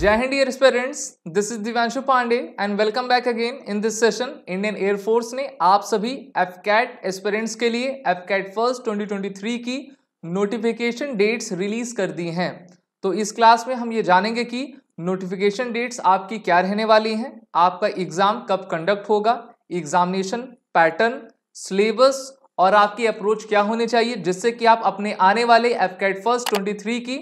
जय Hind dear aspirants this is Divanshu Pandey and welcome back again in this session Indian Air Force ने आप सभी F cat aspirants के लिए एफ कैट फर्स्ट 2023 की नोटिफिकेशन डेट्स रिलीज कर दी हैं तो इस क्लास में हम ये जानेंगे कि नोटिफिकेशन डेट्स आपकी क्या रहने वाली हैं आपका एग्ज़ाम कब कंडक्ट होगा एग्जामिनेशन पैटर्न सिलेबस और आपकी अप्रोच क्या होनी चाहिए जिससे कि आप अपने आने वाले AFCAT first twenty three की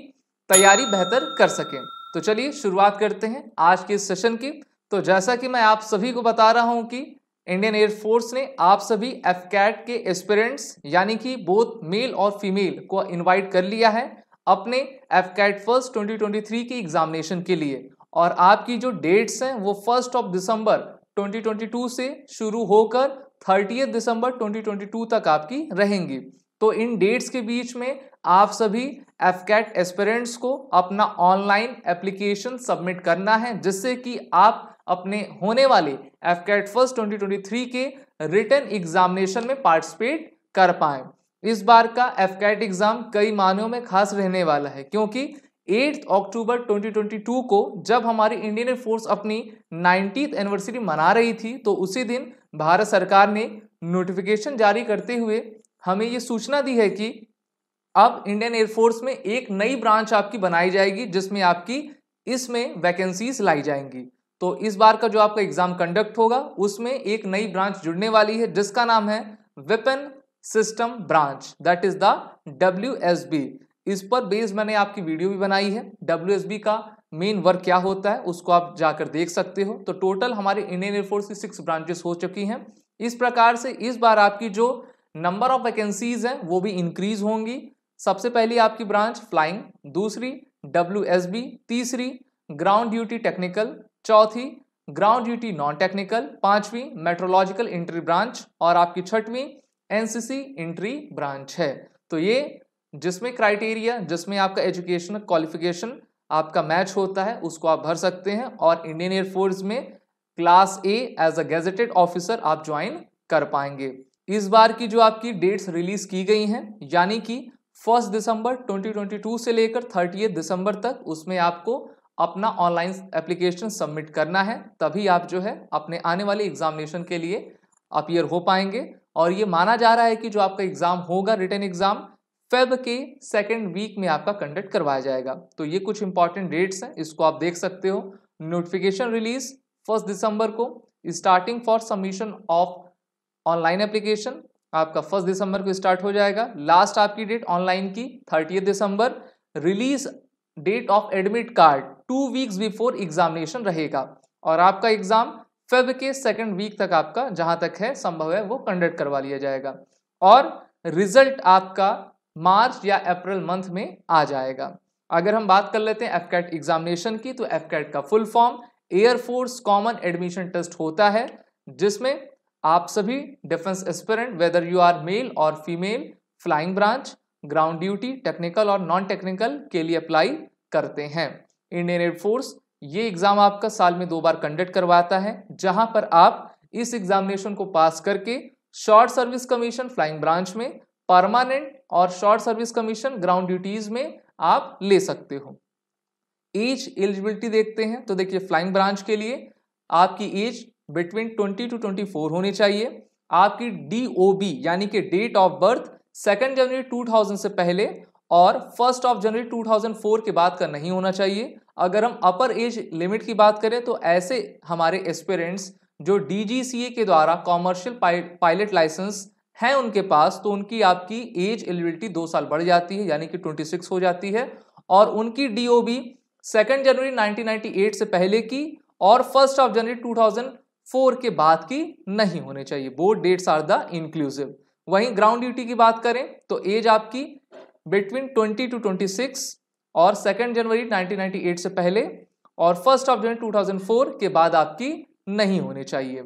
तैयारी बेहतर कर सकें तो चलिए शुरुआत करते हैं आज के सेशन की तो जैसा कि मैं आप सभी को बता रहा हूं कि इंडियन एयरफोर्स ने आप सभी एफ कैट के एस्पिरेंट्स यानी कि बोथ मेल और फीमेल को इनवाइट कर लिया है अपने एफ कैट फर्स्ट 2023 की एग्जामिनेशन के लिए और आपकी जो डेट्स हैं वो फर्स्ट ऑफ दिसंबर 2022 से शुरू होकर थर्टी दिसंबर 2022 तक आपकी रहेंगी तो इन डेट्स के बीच में आप सभी एफ कैट एस्पेरेंट्स को अपना ऑनलाइन एप्लीकेशन सबमिट करना है जिससे कि आप अपने होने वाले एफ कैट फर्स्ट 2023 के रिटर्न एग्जामिनेशन में पार्टिसिपेट कर पाए इस बार का एफ कैट एग्जाम कई मानों में खास रहने वाला है क्योंकि 8 अक्टूबर 2022 को जब हमारी इंडियन एयरफोर्स अपनी नाइन्टी एनिवर्सरी मना रही थी तो उसी दिन भारत सरकार ने नोटिफिकेशन जारी करते हुए हमें ये सूचना दी है कि अब इंडियन एयरफोर्स में एक नई ब्रांच आपकी बनाई जाएगी जिसमें आपकी इसमें वैकेंसीज लाई जाएंगी तो इस बार का जो आपका एग्जाम कंडक्ट होगा उसमें एक नई ब्रांच जुड़ने वाली है जिसका नाम है weapon system branch that is the W इस पर बेस मैंने आपकी वीडियो भी बनाई है डब्ल्यू का मेन वर्क क्या होता है उसको आप जाकर देख सकते हो तो टोटल हमारे इंडियन एयरफोर्स की सिक्स ब्रांचेस हो चुकी हैं इस प्रकार से इस बार आपकी जो नंबर ऑफ वैकेंसीज हैं वो भी इंक्रीज होंगी सबसे पहली आपकी ब्रांच फ्लाइंग दूसरी डब्ल्यू तीसरी ग्राउंड ड्यूटी टेक्निकल चौथी ग्राउंड ड्यूटी नॉन टेक्निकल पांचवी मेट्रोलॉजिकल इंट्री ब्रांच और आपकी छठवीं एनसीसी इंट्री ब्रांच है तो ये जिसमें क्राइटेरिया जिसमें आपका एजुकेशनल क्वालिफिकेशन आपका मैच होता है उसको आप भर सकते हैं और इंडियन एयरफोर्स में class A as a gazetted officer आप ज्वाइन कर पाएंगे इस बार की जो आपकी डेट्स रिलीज की गई हैं यानी कि फर्स्ट दिसंबर 2022 से लेकर थर्टी दिसंबर तक उसमें आपको अपना ऑनलाइन एप्लीकेशन सबमिट करना है तभी आप जो है अपने आने वाले एग्जामिनेशन के लिए अपियर हो पाएंगे और ये माना जा रहा है कि जो आपका एग्ज़ाम होगा रिटर्न एग्ज़ाम फेब के सेकेंड वीक में आपका कंडक्ट करवाया जाएगा तो ये कुछ इंपॉर्टेंट डेट्स हैं इसको आप देख सकते हो नोटिफिकेशन रिलीज फर्स्ट दिसंबर को starting for submission of online application आपका फर्स्ट दिसंबर को स्टार्ट हो जाएगा लास्ट आपकी डेट ऑनलाइन की थर्टी दिसंबर release date of admit card two weeks before examination रहेगा और आपका एग्जाम फेब के सेकेंड वीक तक आपका जहां तक है संभव है वो कंडक्ट करवा लिया जाएगा और रिजल्ट आपका मार्च या अप्रैल मंथ में आ जाएगा अगर हम बात कर लेते हैं एफकेट एग्जामिनेशन की तो एफकेट का full form Air Force common admission test होता है जिसमें आप सभी defence aspirant whether you are male और female flying branch ground duty technical और नॉन टेक्निकल के लिए अप्लाई करते हैं इंडियन एयरफोर्स ये एग्ज़ाम आपका साल में दो बार कंडक्ट करवाता है जहां पर आप इस एग्जामिनेशन को पास करके short service commission flying branch में परमानेंट और short service commission ground duties में आप ले सकते हो एज एलिजिबिलिटी देखते हैं तो देखिए फ्लाइंग ब्रांच के लिए आपकी एज बिटवीन 20 टू 24 होनी चाहिए आपकी डी यानी कि डेट ऑफ बर्थ सेकेंड जनवरी 2000 से पहले और फर्स्ट ऑफ जनवरी 2004 के बाद का नहीं होना चाहिए अगर हम अपर एज लिमिट की बात करें तो ऐसे हमारे एस्पिरेंट्स जो ए के द्वारा कॉमर्शियल पायलट लाइसेंस हैं उनके पास तो उनकी आपकी एज एलिबिलिटी दो साल बढ़ जाती है यानी कि 26 हो जाती है और उनकी डी ओ बी सेकेंड जनवरी 1998 से पहले की और फर्स्ट ऑफ जनवरी फोर के बाद की नहीं होने चाहिए both dates are the inclusive वहीं ग्राउंड ड्यूटी की बात करें तो एज आपकी between twenty two twenty six और सेकेंड जनवरी नाइनटीन नाइन्टी एट से पहले और फर्स्ट ऑफ जनवरी टू थाउजेंड फोर के बाद आपकी नहीं होनी चाहिए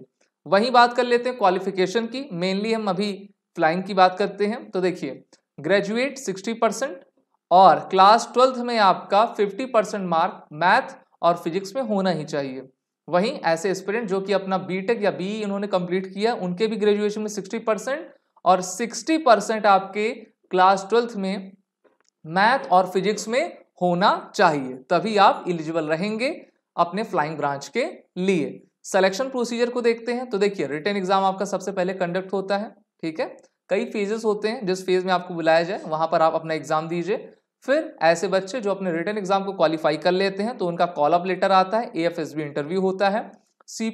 वहीं बात कर लेते हैं क्वालिफिकेशन की मेनली हम अभी फ्लाइंग की बात करते हैं तो देखिए ग्रेजुएट सिक्सटी परसेंट और क्लास ट्वेल्थ में आपका फिफ्टी परसेंट मार्क मैथ और फिजिक्स में होना ही चाहिए वहीं ऐसे स्टूडेंट जो कि अपना बीटेक या बीई इन्होंने कंप्लीट किया उनके भी ग्रेजुएशन में सिक्सटी परसेंट और सिक्सटी परसेंट आपके क्लास ट्वेल्थ में मैथ और फिजिक्स में होना चाहिए तभी आप इलिजिबल रहेंगे अपने फ्लाइंग ब्रांच के लिए सिलेक्शन प्रोसीजर को देखते हैं तो देखिए रिटर्न एग्जाम आपका सबसे पहले कंडक्ट होता है ठीक है कई फेजेस होते हैं जिस फेज में आपको बुलाया जाए वहां पर आप अपना एग्जाम दीजिए फिर ऐसे बच्चे जो अपने रिटर्न एग्जाम को क्वालिफाई कर लेते हैं तो उनका कॉल अप लेटर आता है ए इंटरव्यू होता है सी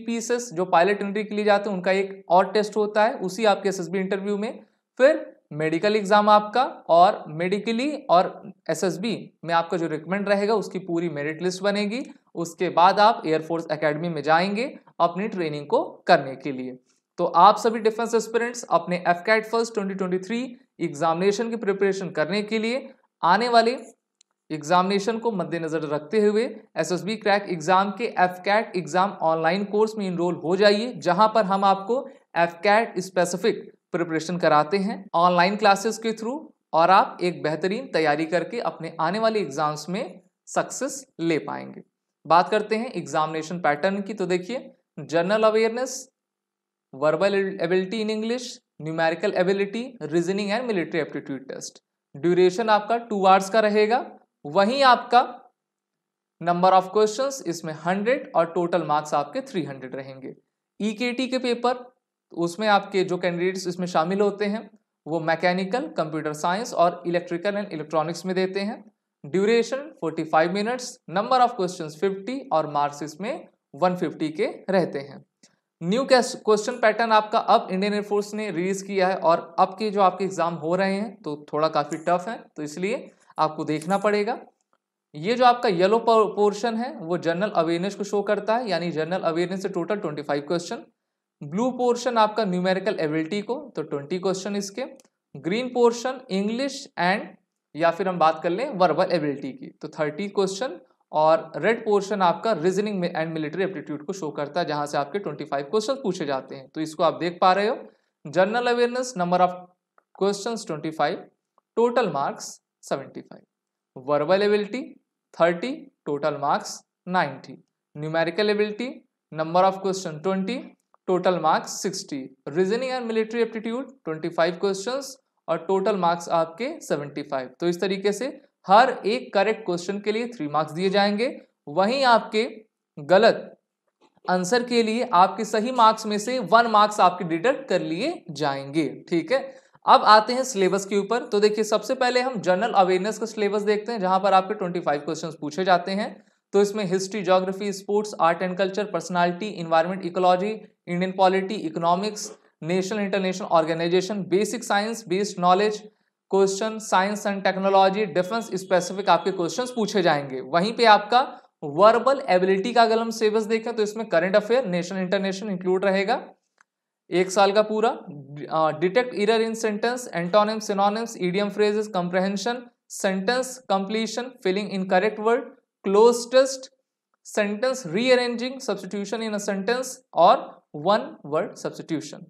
जो पायलट एंट्री के लिए जाते हैं उनका एक और टेस्ट होता है उसी आपके एस इंटरव्यू में फिर मेडिकल एग्जाम आपका और मेडिकली और एसएसबी में आपका जो रिकमेंड रहेगा उसकी पूरी मेरिट लिस्ट बनेगी उसके बाद आप एयरफोर्स एकेडमी में जाएंगे अपनी ट्रेनिंग को करने के लिए तो आप सभी डिफेंस एस्पिरेंट्स अपने AFCAT first twenty examination की प्रिपरेशन करने के लिए आने वाले एग्जामिनेशन को मद्देनजर रखते हुए एसएसबी क्रैक एग्जाम के AFCAT exam online course में इनरोल हो जाइए जहां पर हम आपको एफ कैट स्पेसिफिक प्रिपरेशन कराते हैं ऑनलाइन क्लासेस के थ्रू और आप एक बेहतरीन तैयारी करके अपने आने वाले एग्जाम्स में सक्सेस ले पाएंगे बात करते हैं एग्जामिनेशन पैटर्न की तो देखिए general awareness verbal ability in English numerical ability reasoning and military aptitude test duration आपका टू आवर्स का रहेगा वहीं आपका नंबर ऑफ क्वेश्चंस इसमें हंड्रेड और टोटल मार्क्स आपके थ्री हंड्रेड रहेंगे ईकेटी e के पेपर तो उसमें आपके जो कैंडिडेट्स इसमें शामिल होते हैं वो मैकेनिकल कंप्यूटर साइंस और इलेक्ट्रिकल एंड इलेक्ट्रॉनिक्स में देते हैं duration 45 minutes number of questions 50 और मार्क्स इसमें 150 के रहते हैं न्यू क्वेश्चन पैटर्न आपका अब इंडियन एयरफोर्स ने रिलीज किया है और अब के जो आपके एग्जाम हो रहे हैं तो थोड़ा काफ़ी टफ है तो इसलिए आपको देखना पड़ेगा ये जो आपका येलो पोर्शन है वो जनरल अवेयरनेस को शो करता है यानी जनरल अवेयरनेस से total twenty five question blue portion आपका न्यूमेरिकल एबिलिटी को तो ट्वेंटी क्वेश्चन इसके ग्रीन पोर्शन इंग्लिश एंड या फिर हम बात कर लें वर्बल एबिलिटी की तो थर्टी क्वेश्चन और रेड पोर्शन आपका रीजनिंग एंड मिलिट्री एप्टीट्यूड को शो करता है जहां से आपके 25 क्वेश्चन पूछे जाते हैं तो इसको आप देख पा रहे हो general awareness number of questions 25 total marks 75 verbal ability 30 total marks 90 numerical ability number of question 20 total marks 60 reasoning and military aptitude twenty five और टोटल मार्क्स आपके 75 तो इस तरीके से हर एक करेक्ट क्वेश्चन के लिए थ्री मार्क्स दिए जाएंगे वहीं आपके गलत आंसर के लिए आपके सही मार्क्स में से वन मार्क्स आपके डिडक्ट कर लिए जाएंगे ठीक है अब आते हैं सिलेबस के ऊपर तो देखिए सबसे पहले हम जनरल अवेयरनेस का सिलेबस देखते हैं जहां पर आपके 25 क्वेश्चन पूछे जाते हैं तो इसमें history geography sports art and culture personality environment ecology Indian polity economics national international organisation basic science based knowledge question science and technology defence specific आपके क्वेश्चंस पूछे जाएंगे वहीं पे आपका वर्बल एबिलिटी का अगर हम सिलेबस देखें तो इसमें current affair national international include रहेगा एक साल का पूरा detect error in sentence antonym synonyms idiom phrases comprehension sentence completion filling in correct word cloze test sentence rearranging substitution in a sentence और वन वर्ड सब्सटीट्यूशन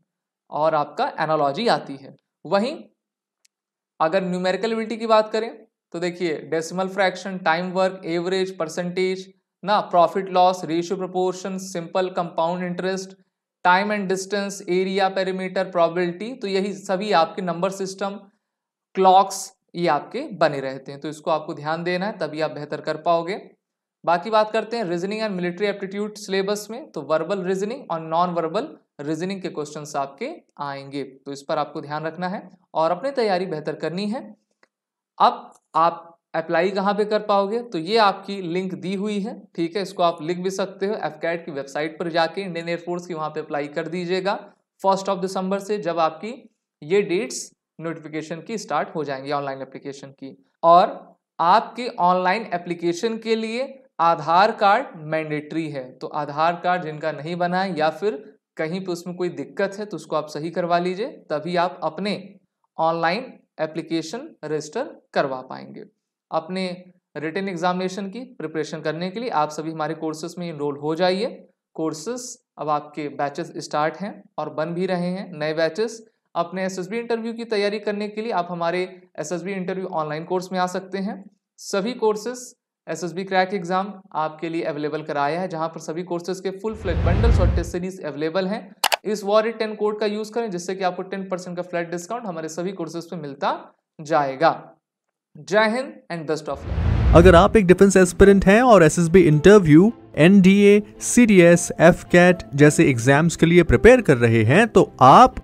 और आपका analogy आती है वहीं अगर न्यूमेरिकल एबिलिटी की बात करें तो देखिए decimal fraction time work average percentage ना profit loss ratio proportion simple compound interest time and distance area perimeter probability तो यही सभी आपके नंबर सिस्टम क्लॉक्स ये आपके बने रहते हैं तो इसको आपको ध्यान देना है तभी आप बेहतर कर पाओगे बाकी बात करते हैं reasoning and military aptitude syllabus में तो वर्बल रीजनिंग और नॉन वर्बल रीजनिंग के क्वेश्चन आपके आएंगे तो इस पर आपको ध्यान रखना है और अपनी तैयारी बेहतर करनी है अब आप अप्लाई कहाँ पे कर पाओगे तो ये आपकी लिंक दी हुई है ठीक है इसको आप लिख भी सकते हो एफ की वेबसाइट पर जाके इंडियन एयरफोर्स की वहाँ पे अप्लाई कर दीजिएगा फर्स्ट ऑफ दिसंबर से जब आपकी ये डेट्स नोटिफिकेशन की स्टार्ट हो जाएंगी ऑनलाइन एप्लीकेशन की और आपके ऑनलाइन एप्लीकेशन के लिए आधार कार्ड मैंडेटरी है तो आधार कार्ड जिनका नहीं बना है या फिर कहीं पे उसमें कोई दिक्कत है तो उसको आप सही करवा लीजिए तभी आप अपने ऑनलाइन एप्लीकेशन रजिस्टर करवा पाएंगे अपने रिटर्न एग्जामिनेशन की प्रिपरेशन करने के लिए आप सभी हमारे कोर्सेज में इनरोल हो जाइए कोर्सेस अब आपके बैचेस स्टार्ट हैं और बन भी रहे हैं नए बैचेस अपने एसएसबी इंटरव्यू की तैयारी करने के लिए आप हमारे एसएसबी इंटरव्यू ऑनलाइन कोर्स में आ सकते हैं सभी courses S S B crack exam आपके लिए अवेलेबल कराया है जहां पर सभी कोर्सेज के फुल फ्लैट बंडल्स और टेस्ट सीरीज अवेलेबल हैं इस वॉर टेन कोड का यूज करें जिससे कि आपको टेन परसेंट का फ्लैट डिस्काउंट हमारे सभी कोर्सेज पे मिलता जाएगा जय हिंद एंड बेस्ट ऑफ लक अगर आप एक डिफेंस एस्पिरेंट हैं और S interview N D A C D S F CAT जैसे एग्जाम्स के लिए प्रिपेयर कर रहे हैं तो आप